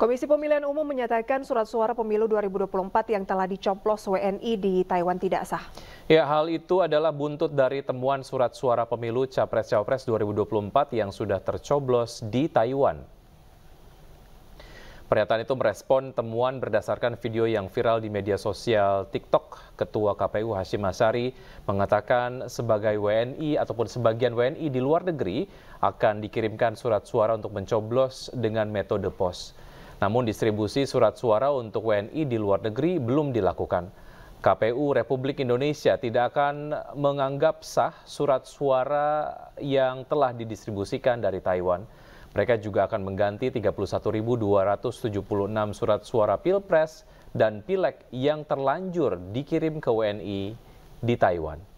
Komisi Pemilihan Umum menyatakan surat suara pemilu 2024 yang telah dicoblos WNI di Taiwan tidak sah. Ya, hal itu adalah buntut dari temuan surat suara pemilu Capres-Cawapres 2024 yang sudah tercoblos di Taiwan. Pernyataan itu merespon temuan berdasarkan video yang viral di media sosial TikTok. Ketua KPU Hashim Asari mengatakan sebagai WNI ataupun sebagian WNI di luar negeri akan dikirimkan surat suara untuk mencoblos dengan metode pos. Namun distribusi surat suara untuk WNI di luar negeri belum dilakukan. KPU Republik Indonesia tidak akan menganggap sah surat suara yang telah didistribusikan dari Taiwan. Mereka juga akan mengganti 31.276 surat suara Pilpres dan Pileg yang terlanjur dikirim ke WNI di Taiwan.